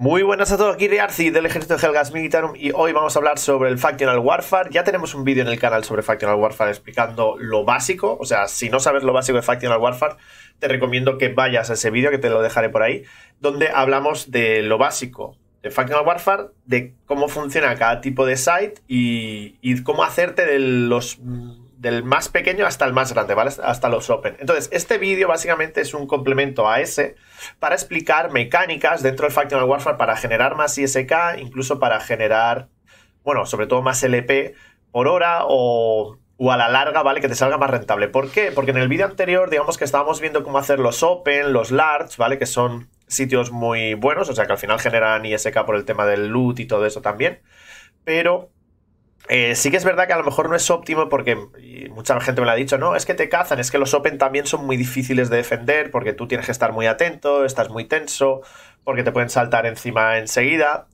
Muy buenas a todos, aquí del ejército de Helgas Militarum y hoy vamos a hablar sobre el Factional Warfare. Ya tenemos un vídeo en el canal sobre Factional Warfare explicando lo básico, o sea, si no sabes lo básico de Factional Warfare, te recomiendo que vayas a ese vídeo, que te lo dejaré por ahí, donde hablamos de lo básico de Factional Warfare, de cómo funciona cada tipo de site y cómo hacerte de los del más pequeño hasta el más grande, ¿vale? Hasta los Open. Entonces, este vídeo básicamente es un complemento a ese para explicar mecánicas dentro del Factional Warfare para generar más ISK, incluso para generar, bueno, sobre todo más LP por hora o, o a la larga, ¿vale? Que te salga más rentable. ¿Por qué? Porque en el vídeo anterior, digamos que estábamos viendo cómo hacer los Open, los Large, ¿vale? Que son sitios muy buenos, o sea que al final generan ISK por el tema del loot y todo eso también. Pero eh, sí que es verdad que a lo mejor no es óptimo porque mucha gente me lo ha dicho, no, es que te cazan, es que los Open también son muy difíciles de defender porque tú tienes que estar muy atento, estás muy tenso, porque te pueden saltar encima enseguida.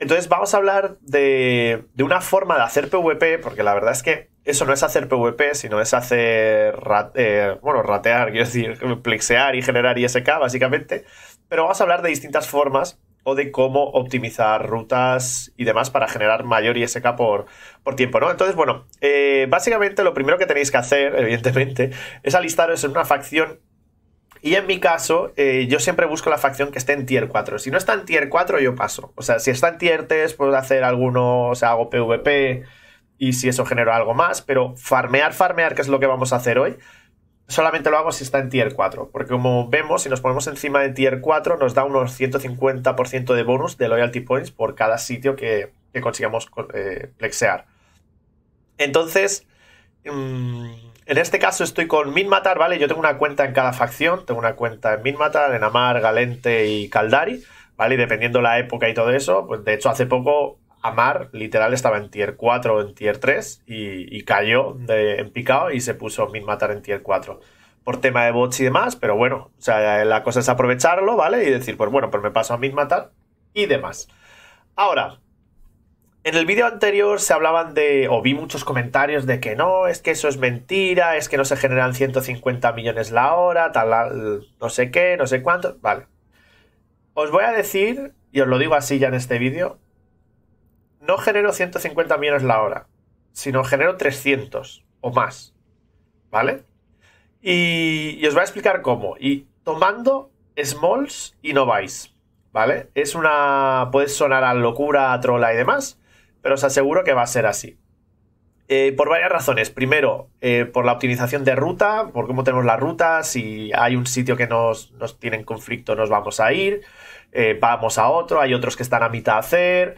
Entonces vamos a hablar de, una forma de hacer PvP, porque la verdad es que eso no es hacer PvP, sino es hacer, eh, bueno, ratear, quiero decir, plexear y generar ISK básicamente. Pero vamos a hablar de distintas formas de cómo optimizar rutas y demás para generar mayor ISK por, por tiempo, ¿no? Entonces, bueno, eh, básicamente lo primero que tenéis que hacer, evidentemente, es alistaros en una facción y en mi caso, eh, yo siempre busco la facción que esté en tier 4. Si no está en tier 4, yo paso. O sea, si está en tier 3, puedo hacer alguno, o sea, hago PvP y si eso genera algo más, pero farmear, farmear, que es lo que vamos a hacer hoy, solamente lo hago si está en tier 4, porque como vemos, si nos ponemos encima de tier 4, nos da unos 150% de bonus de loyalty points por cada sitio que, que consigamos plexear. Eh, Entonces, mm, en este caso estoy con Minmatar, ¿vale? Yo tengo una cuenta en cada facción, tengo una cuenta en Minmatar, en Amar, Galente y Caldari, ¿vale? Y dependiendo la época y todo eso, pues de hecho hace poco Amar, literal, estaba en tier 4 o en tier 3 y, cayó de, en picado y se puso Min Matar en tier 4 por tema de bots y demás, pero bueno, o sea, la cosa es aprovecharlo, ¿vale? Y decir, pues bueno, pues me paso a Min Matar y demás. Ahora, en el vídeo anterior se hablaban de, o vi muchos comentarios de que no, es que eso es mentira, es que no se generan 150 millones la hora, tal, no sé qué, no sé cuánto, vale. Os voy a decir, y os lo digo así ya en este vídeo, no genero 150 millones la hora, sino genero 300 o más. ¿Vale? Y, os voy a explicar cómo. Y tomando smalls y no vais. ¿Vale? Es una. Puede sonar a locura, a trola y demás, pero os aseguro que va a ser así. Eh, por varias razones. Primero, eh, por la optimización de ruta, por cómo tenemos la ruta, si hay un sitio que nos, nos tiene en conflicto, nos vamos a ir, eh, vamos a otro, hay otros que están a mitad de hacer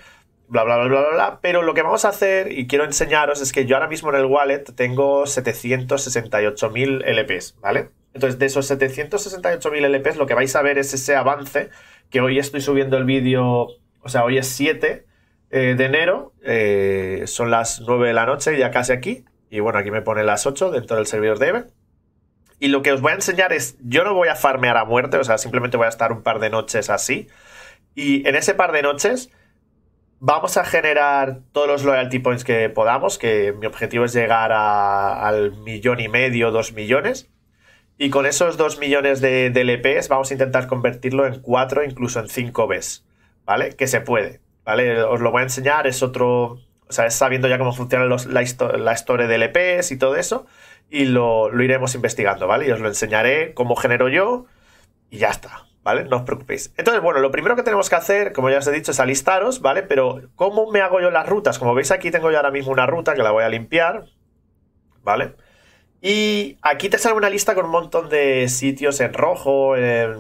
bla, bla, bla, bla, bla, Pero lo que vamos a hacer y quiero enseñaros es que yo ahora mismo en el wallet tengo 768.000 LPs, ¿vale? Entonces, de esos 768.000 LPs, lo que vais a ver es ese avance que hoy estoy subiendo el vídeo, o sea, hoy es 7 eh, de enero, eh, son las 9 de la noche, ya casi aquí, y bueno, aquí me pone las 8 dentro del servidor de EVE, Y lo que os voy a enseñar es, yo no voy a farmear a muerte, o sea, simplemente voy a estar un par de noches así, y en ese par de noches vamos a generar todos los loyalty points que podamos, que mi objetivo es llegar al millón y medio, dos millones. Y con esos dos millones de, LPs vamos a intentar convertirlo en cuatro, incluso en cinco Bs, ¿vale? Que se puede, ¿vale? Os lo voy a enseñar, es otro... O sea, es sabiendo ya cómo funciona la, historia de LPs y todo eso, y lo, lo iremos investigando, ¿vale? Y os lo enseñaré cómo genero yo y ya está, no os preocupéis. Entonces, bueno, lo primero que tenemos que hacer, como ya os he dicho, es alistaros, ¿vale? Pero, ¿cómo me hago yo las rutas? Como veis aquí tengo yo ahora mismo una ruta que la voy a limpiar, ¿vale? Y aquí te sale una lista con un montón de sitios en rojo, en,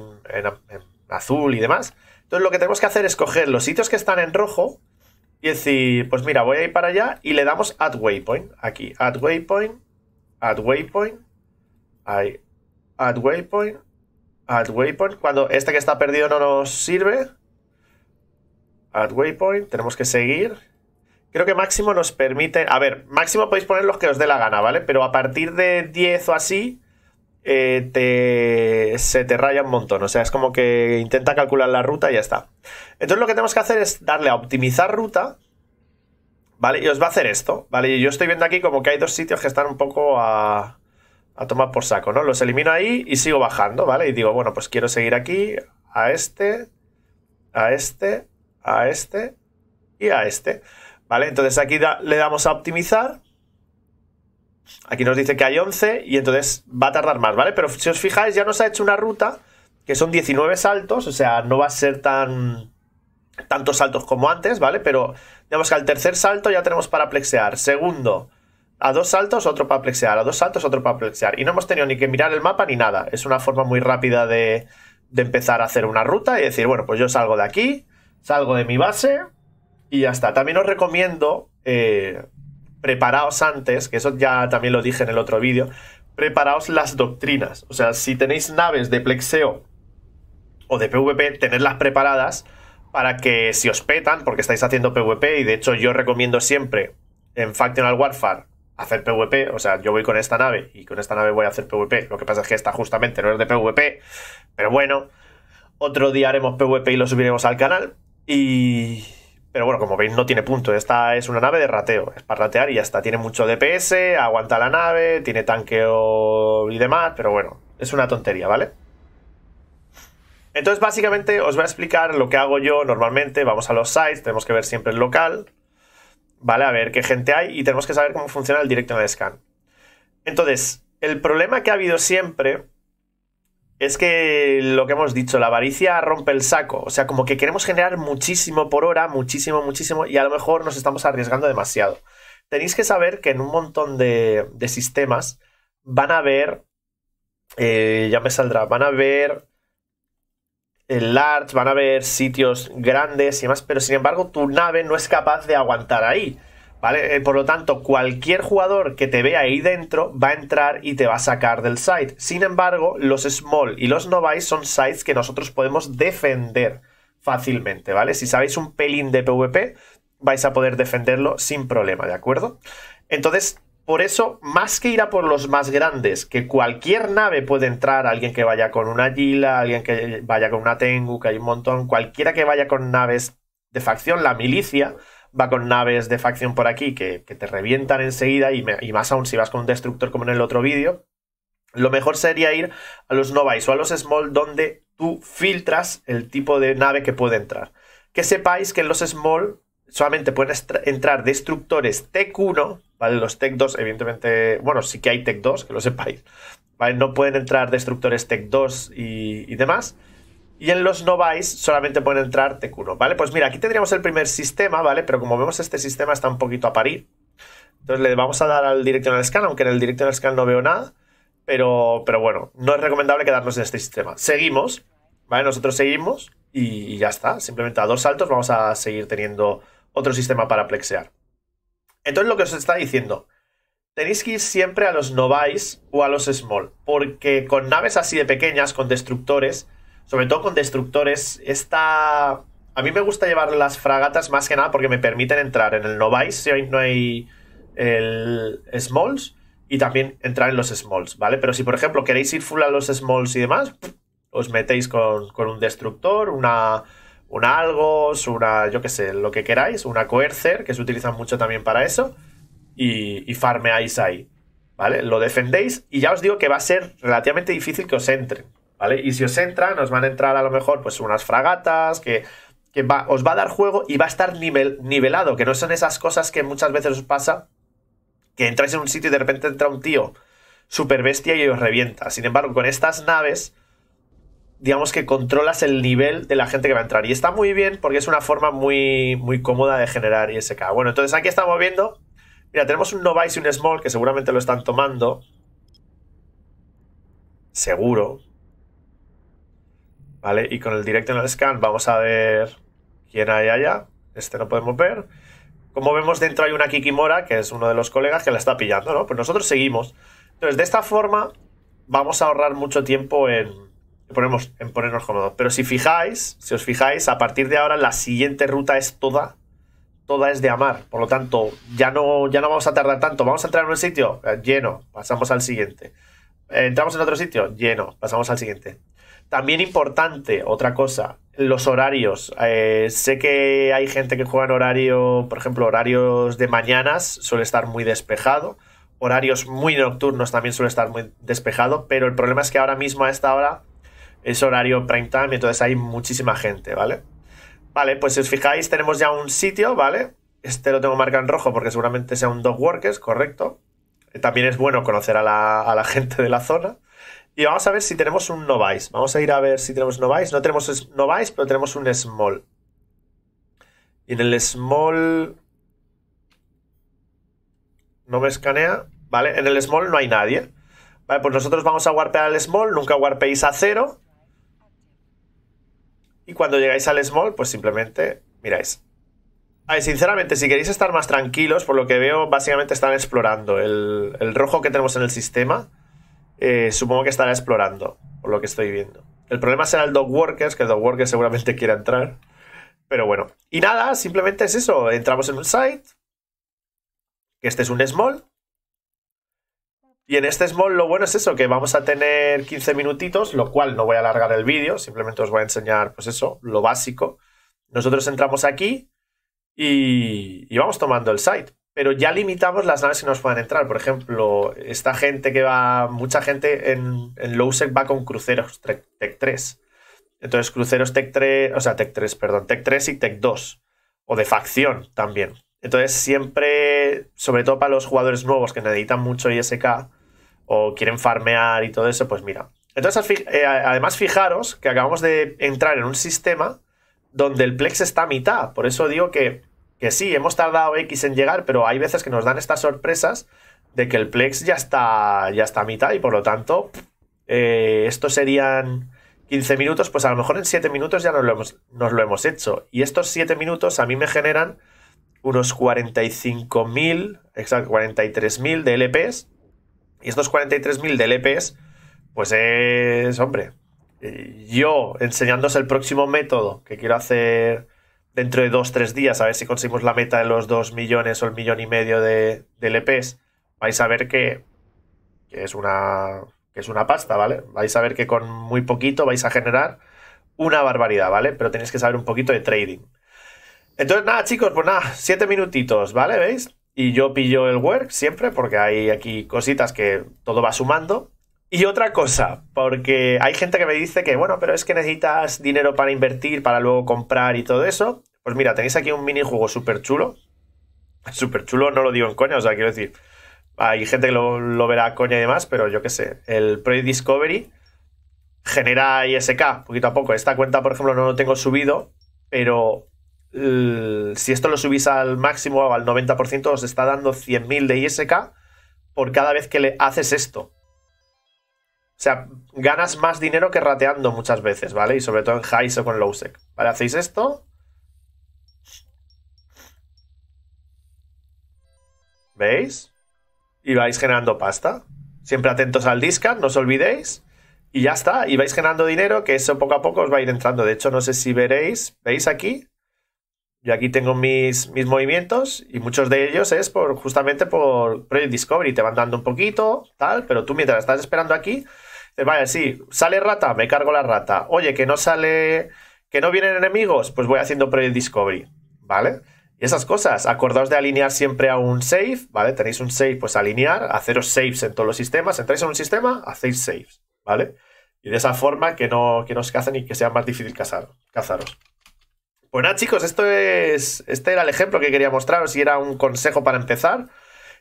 azul y demás. Entonces, lo que tenemos que hacer es coger los sitios que están en rojo y decir, pues mira, voy a ir para allá y le damos Add waypoint. Aquí, Add waypoint, Add waypoint, ahí, add waypoint, At waypoint, cuando este que está perdido no nos sirve. At waypoint, tenemos que seguir. Creo que máximo nos permite... A ver, máximo podéis poner los que os dé la gana, ¿vale? Pero a partir de 10 o así, eh, se te raya un montón. O sea, es como que intenta calcular la ruta y ya está. Entonces lo que tenemos que hacer es darle a optimizar ruta, ¿vale? Y os va a hacer esto, ¿vale? Y yo estoy viendo aquí como que hay dos sitios que están un poco a a tomar por saco, ¿no? Los elimino ahí y sigo bajando, ¿vale? Y digo, bueno, pues quiero seguir aquí, a este, a este, a este y a este, ¿vale? Entonces aquí le damos a optimizar. Aquí nos dice que hay 11 y entonces va a tardar más, ¿vale? Pero si os fijáis, ya nos ha hecho una ruta que son 19 saltos, o sea, no va a ser tan tantos saltos como antes, ¿vale? Pero digamos que al tercer salto ya tenemos para plexear. Segundo, a dos saltos otro para plexear, a dos saltos otro para plexear. Y no hemos tenido ni que mirar el mapa ni nada. Es una forma muy rápida de, empezar a hacer una ruta y decir, bueno, pues yo salgo de aquí, salgo de mi base y ya está. También os recomiendo, eh, preparaos antes, que eso ya también lo dije en el otro vídeo, preparaos las doctrinas. O sea, si tenéis naves de plexeo o de PvP, tenerlas preparadas para que si os petan, porque estáis haciendo PvP, y de hecho yo recomiendo siempre en Factional Warfare hacer PvP, o sea, yo voy con esta nave y con esta nave voy a hacer PvP. Lo que pasa es que esta justamente no es de PvP, pero bueno, otro día haremos PvP y lo subiremos al canal. Y... Pero bueno, como veis no tiene punto, esta es una nave de rateo, es para ratear y ya está, tiene mucho DPS, aguanta la nave, tiene tanqueo y demás, pero bueno, es una tontería, ¿vale? Entonces básicamente os voy a explicar lo que hago yo normalmente, vamos a los sites, tenemos que ver siempre el local, ¿vale? A ver qué gente hay y tenemos que saber cómo funciona el directo de scan. Entonces, el problema que ha habido siempre es que lo que hemos dicho, la avaricia rompe el saco. O sea, como que queremos generar muchísimo por hora, muchísimo, muchísimo, y a lo mejor nos estamos arriesgando demasiado. Tenéis que saber que en un montón de, sistemas van a haber, eh, ya me saldrá, van a haber large, van a haber sitios grandes y demás, pero sin embargo tu nave no es capaz de aguantar ahí. ¿Vale? Eh, por lo tanto, cualquier jugador que te vea ahí dentro va a entrar y te va a sacar del site. Sin embargo, los small y los novice son sites que nosotros podemos defender fácilmente, ¿vale? Si sabéis un pelín de PvP, vais a poder defenderlo sin problema, ¿de acuerdo? Entonces, por eso, más que ir a por los más grandes, que cualquier nave puede entrar, alguien que vaya con una Gila, alguien que vaya con una Tengu, que hay un montón, cualquiera que vaya con naves de facción, la milicia va con naves de facción por aquí que, te revientan enseguida y, más aún si vas con un destructor como en el otro vídeo. Lo mejor sería ir a los Novais o a los Small donde tú filtras el tipo de nave que puede entrar. Que sepáis que en los Small solamente pueden entrar destructores tek 1 los Tech 2, evidentemente, bueno, sí que hay Tech 2, que lo sepáis, ¿vale? No pueden entrar destructores Tech 2 y, demás. Y en los no vais solamente pueden entrar Tech 1, ¿vale? Pues mira, aquí tendríamos el primer sistema, ¿vale? Pero como vemos, este sistema está un poquito a parir. Entonces le vamos a dar al Directional Scan, aunque en el Directional Scan no veo nada. Pero, pero bueno, no es recomendable quedarnos en este sistema. Seguimos, ¿vale? Nosotros seguimos y ya está. Simplemente a dos saltos vamos a seguir teniendo otro sistema para plexear. Entonces lo que os está diciendo, tenéis que ir siempre a los Novais o a los Small, porque con naves así de pequeñas, con destructores, sobre todo con destructores, está... A mí me gusta llevar las fragatas más que nada porque me permiten entrar en el Novais si hoy no hay el Smalls y también entrar en los Smalls, ¿vale? Pero si por ejemplo queréis ir full a los Smalls y demás, os metéis con un destructor, una una Algos, una, yo qué sé, lo que queráis, una Coercer, que se utiliza mucho también para eso, y, y farmeáis ahí, ¿vale? Lo defendéis y ya os digo que va a ser relativamente difícil que os entren, ¿vale? Y si os entran, os van a entrar a lo mejor pues unas fragatas que, que os va a dar juego y va a estar nivel, nivelado, que no son esas cosas que muchas veces os pasa, que entráis en un sitio y de repente entra un tío super bestia y os revienta. Sin embargo, con estas naves digamos que controlas el nivel de la gente que va a entrar. Y está muy bien porque es una forma muy, muy cómoda de generar ISK. Bueno, entonces aquí estamos viendo. Mira, tenemos un Novice y un Small que seguramente lo están tomando. Seguro. Vale, y con el directo en el Scan vamos a ver quién hay allá. Este no podemos ver. Como vemos dentro hay una Kikimora, que es uno de los colegas que la está pillando, ¿no? Pues nosotros seguimos. Entonces, de esta forma vamos a ahorrar mucho tiempo en, ponemos, en ponernos cómodos. Pero si fijáis, si os fijáis, a partir de ahora la siguiente ruta es toda, toda es de amar. Por lo tanto, ya no, ya no vamos a tardar tanto. Vamos a entrar en un sitio eh, lleno, pasamos al siguiente. Eh, entramos en otro sitio lleno, pasamos al siguiente. También importante, otra cosa, los horarios. Eh, sé que hay gente que juega en horario, por ejemplo, horarios de mañanas, suele estar muy despejado. Horarios muy nocturnos también suele estar muy despejado, pero el problema es que ahora mismo a esta hora es horario prime time, entonces hay muchísima gente, ¿vale? Vale, pues si os fijáis, tenemos ya un sitio, ¿vale? Este lo tengo marcado en rojo porque seguramente sea un dog workers, correcto. Eh, también es bueno conocer a la, gente de la zona. Y vamos a ver si tenemos un novice. Vamos a ir a ver si tenemos novice. No tenemos novice, pero tenemos un small. Y en el small... No me escanea. Vale, en el small no hay nadie. Vale, pues nosotros vamos a warpear al small. Nunca warpeéis a cero. Y cuando llegáis al small, pues simplemente miráis. Ay, sinceramente, si queréis estar más tranquilos, por lo que veo, básicamente están explorando. El, rojo que tenemos en el sistema, eh, supongo que estará explorando, por lo que estoy viendo. El problema será el Dog Workers, que el Dog Workers seguramente quiera entrar. Pero bueno. Y nada, simplemente es eso. Entramos en un site. Que este es un small. Y en este small lo bueno es eso, que vamos a tener 15 minutitos, lo cual no voy a alargar el vídeo, simplemente os voy a enseñar, pues eso, lo básico. Nosotros entramos aquí y, vamos tomando el site pero ya limitamos las naves que nos puedan entrar. Por ejemplo, esta gente que va, mucha gente en, en Lowsec va con cruceros tec 3. Entonces, cruceros Tech 3, o sea, Tech 3, perdón, Tech 3 y Tech 2, o de facción también. Entonces, siempre, sobre todo para los jugadores nuevos que necesitan mucho ISK, o quieren farmear y todo eso, pues mira. Entonces, eh, además, fijaros que acabamos de entrar en un sistema donde el Plex está a mitad. Por eso digo que, sí, hemos tardado X en llegar, pero hay veces que nos dan estas sorpresas de que el Plex ya está, ya está a mitad y por lo tanto, eh, esto serían 15 minutos, pues a lo mejor en 7 minutos ya nos lo, hemos, nos lo hemos hecho. Y estos 7 minutos a mí me generan unos 45.000, exacto, 43.000 de LPs y estos 43.000 de LPs, pues es, hombre, yo enseñándos el próximo método que quiero hacer dentro de dos, tres días, a ver si conseguimos la meta de los 2 millones o el millón y medio de, LPs, vais a ver que, es una, que es una pasta, ¿vale? Vais a ver que con muy poquito vais a generar una barbaridad, ¿vale? Pero tenéis que saber un poquito de trading. Entonces, nada, chicos, pues nada, siete minutitos, ¿vale? ¿Veis? Y yo pillo el work siempre porque hay aquí cositas que todo va sumando. Y otra cosa, porque hay gente que me dice que, bueno, pero es que necesitas dinero para invertir, para luego comprar y todo eso. Pues mira, tenéis aquí un minijuego súper chulo. Súper chulo, no lo digo en coña, o sea, quiero decir, hay gente que lo, lo verá coña y demás, pero yo qué sé, el Project Discovery genera ISK poquito a poco. Esta cuenta, por ejemplo, no lo tengo subido, pero eh, si esto lo subís al máximo o al 90%, os está dando 100.000 de ISK por cada vez que le haces esto. O sea, ganas más dinero que rateando muchas veces, ¿vale? Y sobre todo en highs o con lowsec. ¿Vale? Hacéis esto. ¿Veis? Y vais generando pasta. Siempre atentos al discount, no os olvidéis. Y ya está. Y vais generando dinero que eso poco a poco os va a ir entrando. De hecho, no sé si veréis. ¿Veis aquí? Yo aquí tengo mis, mis movimientos y muchos de ellos es por justamente por Project Discovery. Te van dando un poquito, tal, pero tú mientras estás esperando aquí, vaya eh, vaya, sí, sale rata, me cargo la rata. Oye, que no sale, que no vienen enemigos, pues voy haciendo Project Discovery, ¿vale? Y esas cosas, acordaos de alinear siempre a un save, ¿vale? Tenéis un save, pues alinear, haceros saves en todos los sistemas. Entráis en un sistema, hacéis saves, ¿vale? Y de esa forma que no, que no os cazan y que sea más difícil cazar, cazaros. Pues chicos, esto es. Este era el ejemplo que quería mostraros y era un consejo para empezar.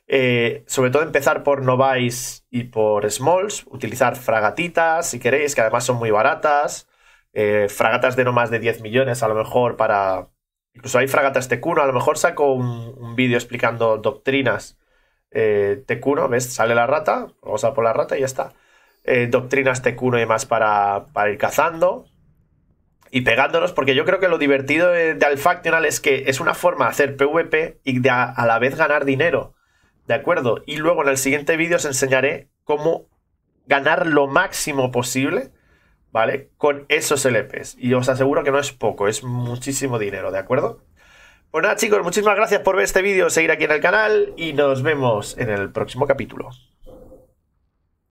Eh, sobre todo empezar por Novice y por Smalls. Utilizar fragatitas si queréis, que además son muy baratas. Eh, fragatas de no más de 10 millones, a lo mejor para. Incluso hay fragatas Tecuno. A lo mejor saco un, vídeo explicando doctrinas eh, Tecuno. ¿Ves? Sale la rata. Vamos a por la rata y ya está. Eh, doctrinas Tecuno y más para, para ir cazando y pegándonos, porque yo creo que lo divertido de, Alfactional es que es una forma de hacer PvP y de a, la vez ganar dinero. ¿De acuerdo? Y luego en el siguiente vídeo os enseñaré cómo ganar lo máximo posible, ¿vale? Con esos LPs. Y os aseguro que no es poco, es muchísimo dinero, ¿de acuerdo? Pues nada, chicos, muchísimas gracias por ver este vídeo, seguir aquí en el canal y nos vemos en el próximo capítulo.